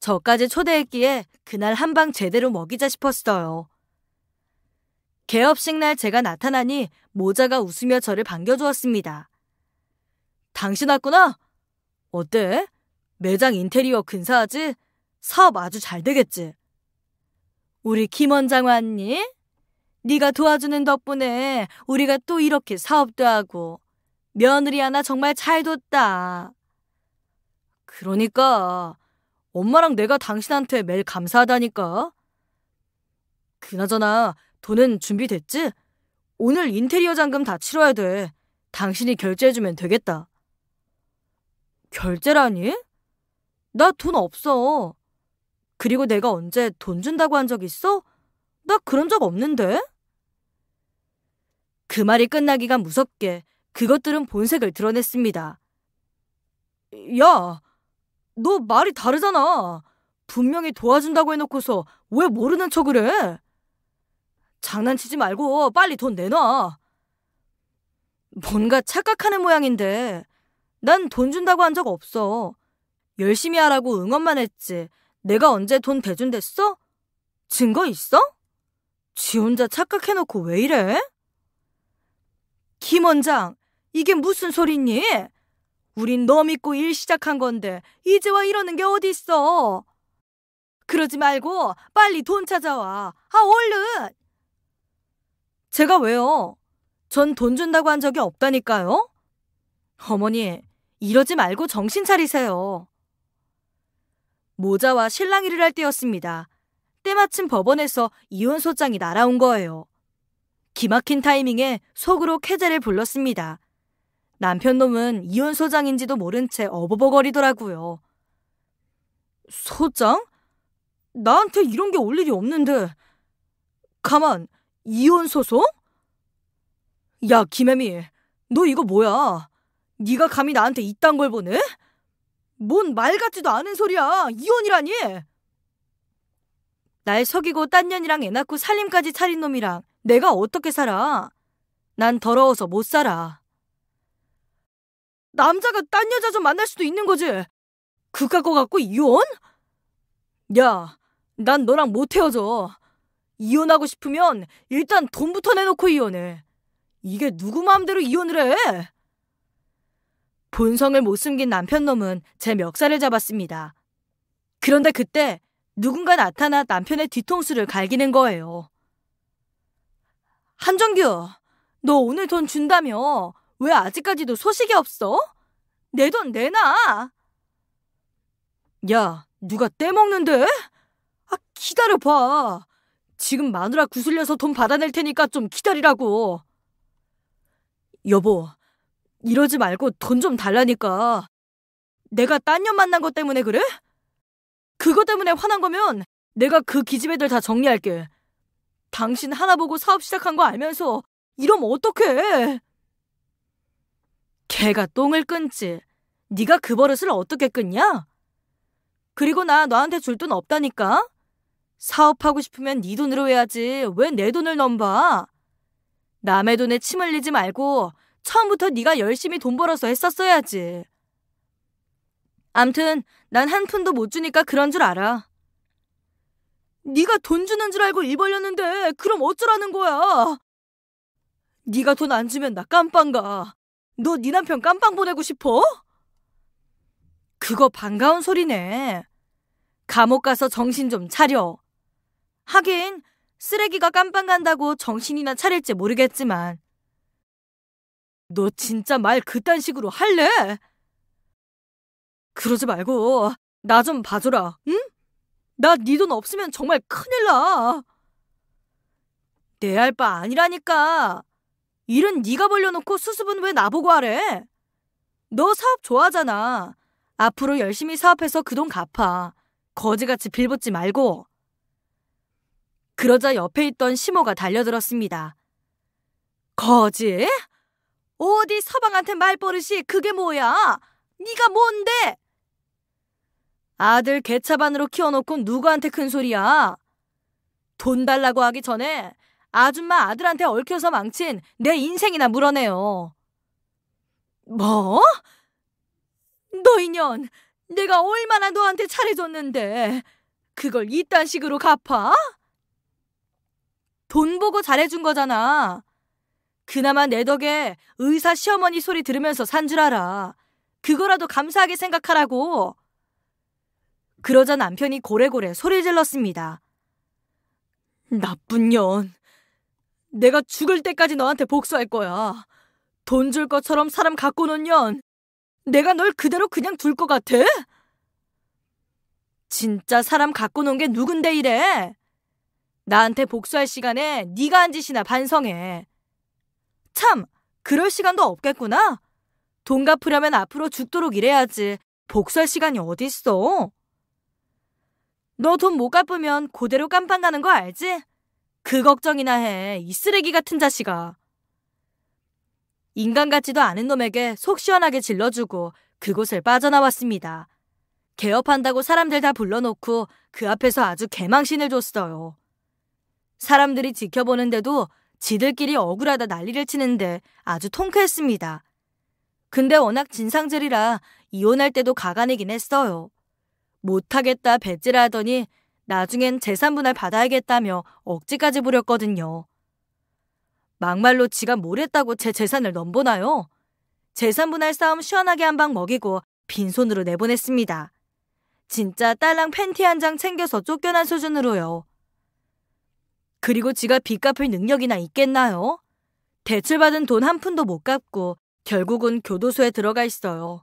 저까지 초대했기에 그날 한 방 제대로 먹이자 싶었어요. 개업식 날 제가 나타나니 모자가 웃으며 저를 반겨주었습니다. 당신 왔구나? 어때? 매장 인테리어 근사하지? 사업 아주 잘 되겠지? 우리 김원장 왔니? 네가 도와주는 덕분에 우리가 또 이렇게 사업도 하고 며느리 하나 정말 잘 뒀다. 그러니까 엄마랑 내가 당신한테 매일 감사하다니까. 그나저나 돈은 준비됐지? 오늘 인테리어 잔금 다 치러야 돼. 당신이 결제해주면 되겠다. 결제라니? 나 돈 없어. 그리고 내가 언제 돈 준다고 한 적 있어? 나 그런 적 없는데? 그 말이 끝나기가 무섭게 그것들은 본색을 드러냈습니다. 야, 너 말이 다르잖아. 분명히 도와준다고 해놓고서 왜 모르는 척을 해? 장난치지 말고 빨리 돈 내놔. 뭔가 착각하는 모양인데 난 돈 준다고 한 적 없어. 열심히 하라고 응원만 했지. 내가 언제 돈 대준댔어? 증거 있어? 지 혼자 착각해놓고 왜 이래? 김 원장, 이게 무슨 소리니? 우린 너 믿고 일 시작한 건데 이제와 이러는 게 어디 있어? 그러지 말고 빨리 돈 찾아와. 아 얼른! 제가 왜요? 전 돈 준다고 한 적이 없다니까요? 어머니, 이러지 말고 정신 차리세요. 모자와 신랑 일을 할 때였습니다. 때마침 법원에서 이혼소장이 날아온 거예요. 기막힌 타이밍에 속으로 쾌재를 불렀습니다. 남편놈은 이혼소장인지도 모른 채 어버버거리더라고요. 소장? 나한테 이런 게 올 일이 없는데. 가만, 이혼 소송? 야, 김혜미, 너 이거 뭐야? 네가 감히 나한테 이딴 걸보네뭔 말 같지도 않은 소리야. 이혼이라니. 날 속이고 딴 년이랑 애 낳고 살림까지 차린 놈이랑 내가 어떻게 살아? 난 더러워서 못 살아. 남자가 딴 여자 좀 만날 수도 있는 거지. 그깟 거 갖고 이혼? 야, 난 너랑 못 헤어져. 이혼하고 싶으면 일단 돈부터 내놓고 이혼해. 이게 누구 마음대로 이혼을 해? 본성을 못 숨긴 남편놈은 제 멱살을 잡았습니다. 그런데 그때 누군가 나타나 남편의 뒤통수를 갈기는 거예요. 한정규, 너 오늘 돈 준다며 왜 아직까지도 소식이 없어? 내 돈 내놔! 야, 누가 떼먹는데? 아, 기다려봐. 지금 마누라 구슬려서 돈 받아낼 테니까 좀 기다리라고. 여보, 이러지 말고 돈 좀 달라니까. 내가 딴 년 만난 것 때문에 그래? 그거 때문에 화난 거면 내가 그 기집애들 다 정리할게. 당신 하나 보고 사업 시작한 거 알면서 이러면 어떡해? 걔가 똥을 끊지. 네가 그 버릇을 어떻게 끊냐? 그리고 나 너한테 줄 돈 없다니까? 사업하고 싶으면 네 돈으로 해야지. 왜 내 돈을 넘봐? 남의 돈에 침 흘리지 말고 처음부터 네가 열심히 돈 벌어서 했었어야지. 암튼 난 한 푼도 못 주니까 그런 줄 알아. 네가 돈 주는 줄 알고 일 벌렸는데 그럼 어쩌라는 거야? 네가 돈 안 주면 나 깜빵 가. 너 네 남편 깜빵 보내고 싶어? 그거 반가운 소리네. 감옥 가서 정신 좀 차려. 하긴 쓰레기가 깜빵 간다고 정신이나 차릴지 모르겠지만 너 진짜 말 그딴 식으로 할래? 그러지 말고 나 좀 봐줘라, 응? 나 네 돈 없으면 정말 큰일 나. 내 알 바 아니라니까. 일은 네가 벌려놓고 수습은 왜 나보고 하래? 너 사업 좋아하잖아. 앞으로 열심히 사업해서 그 돈 갚아. 거지같이 빌붙지 말고. 그러자 옆에 있던 시모가 달려들었습니다. 거지? 어디 서방한테 말버릇이 그게 뭐야? 네가 뭔데? 아들 개차반으로 키워놓고 누구한테 큰 소리야? 돈 달라고 하기 전에 아줌마 아들한테 얽혀서 망친 내 인생이나 물어내요. 뭐? 너 인연, 내가 얼마나 너한테 잘해줬는데 그걸 이딴 식으로 갚아? 돈 보고 잘해준 거잖아. 그나마 내 덕에 의사 시어머니 소리 들으면서 산 줄 알아. 그거라도 감사하게 생각하라고. 그러자 남편이 고래고래 소리를 질렀습니다. 나쁜 년. 내가 죽을 때까지 너한테 복수할 거야. 돈 줄 것처럼 사람 갖고 논 년. 내가 널 그대로 그냥 둘 것 같아? 진짜 사람 갖고 논 게 누군데 이래? 나한테 복수할 시간에 네가 한 짓이나 반성해. 참, 그럴 시간도 없겠구나. 돈 갚으려면 앞으로 죽도록 일해야지. 복수할 시간이 어딨어? 너 돈 못 갚으면 고대로 깜빵 가는 거 알지? 그 걱정이나 해. 이 쓰레기 같은 자식아. 인간 같지도 않은 놈에게 속 시원하게 질러주고 그곳을 빠져나왔습니다. 개업한다고 사람들 다 불러놓고 그 앞에서 아주 개망신을 줬어요. 사람들이 지켜보는데도 지들끼리 억울하다 난리를 치는데 아주 통쾌했습니다. 근데 워낙 진상들이라 이혼할 때도 가관이긴 했어요. 못하겠다 배지라 하더니 나중엔 재산분할 받아야겠다며 억지까지 부렸거든요. 막말로 지가 뭘 했다고 제 재산을 넘보나요? 재산분할 싸움 시원하게 한 방 먹이고 빈손으로 내보냈습니다. 진짜 딸랑 팬티 한 장 챙겨서 쫓겨난 수준으로요. 그리고 지가 빚 갚을 능력이나 있겠나요? 대출받은 돈 한 푼도 못 갚고 결국은 교도소에 들어가 있어요.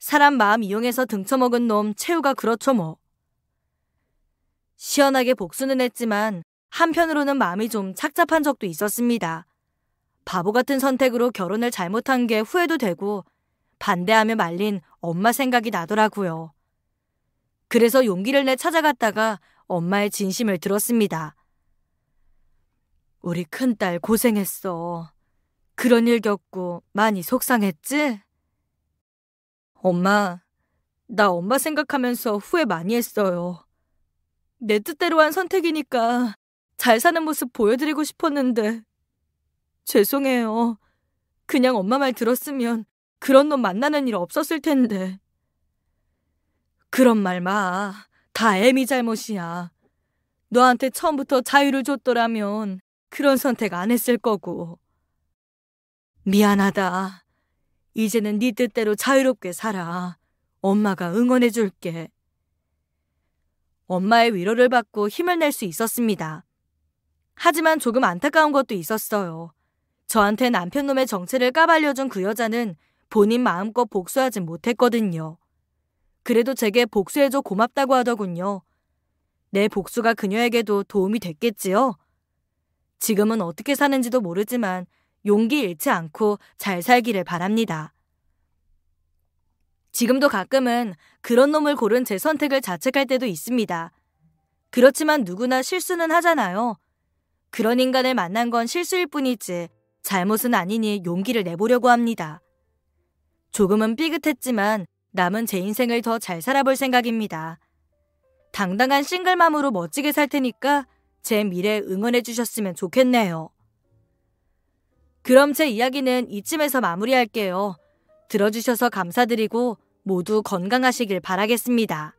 사람 마음 이용해서 등쳐먹은 놈 채우가 그렇죠 뭐. 시원하게 복수는 했지만 한편으로는 마음이 좀 착잡한 적도 있었습니다. 바보 같은 선택으로 결혼을 잘못한 게 후회도 되고 반대하며 말린 엄마 생각이 나더라고요. 그래서 용기를 내 찾아갔다가 엄마의 진심을 들었습니다. 우리 큰딸 고생했어. 그런 일 겪고 많이 속상했지? 엄마, 나 엄마 생각하면서 후회 많이 했어요. 내 뜻대로 한 선택이니까 잘 사는 모습 보여드리고 싶었는데. 죄송해요. 그냥 엄마 말 들었으면 그런 놈 만나는 일 없었을 텐데. 그런 말 마. 다 애미 잘못이야. 너한테 처음부터 자유를 줬더라면 그런 선택 안 했을 거고. 미안하다. 이제는 네 뜻대로 자유롭게 살아. 엄마가 응원해 줄게. 엄마의 위로를 받고 힘을 낼 수 있었습니다. 하지만 조금 안타까운 것도 있었어요. 저한테 남편놈의 정체를 까발려준 그 여자는 본인 마음껏 복수하지 못했거든요. 그래도 제게 복수해줘 고맙다고 하더군요. 내 복수가 그녀에게도 도움이 됐겠지요? 지금은 어떻게 사는지도 모르지만 용기 잃지 않고 잘 살기를 바랍니다. 지금도 가끔은 그런 놈을 고른 제 선택을 자책할 때도 있습니다. 그렇지만 누구나 실수는 하잖아요. 그런 인간을 만난 건 실수일 뿐이지 잘못은 아니니 용기를 내보려고 합니다. 조금은 삐긋했지만 남은 제 인생을 더 잘 살아볼 생각입니다. 당당한 싱글맘으로 멋지게 살 테니까 제 미래 응원해 주셨으면 좋겠네요. 그럼 제 이야기는 이쯤에서 마무리할게요. 들어주셔서 감사드리고 모두 건강하시길 바라겠습니다.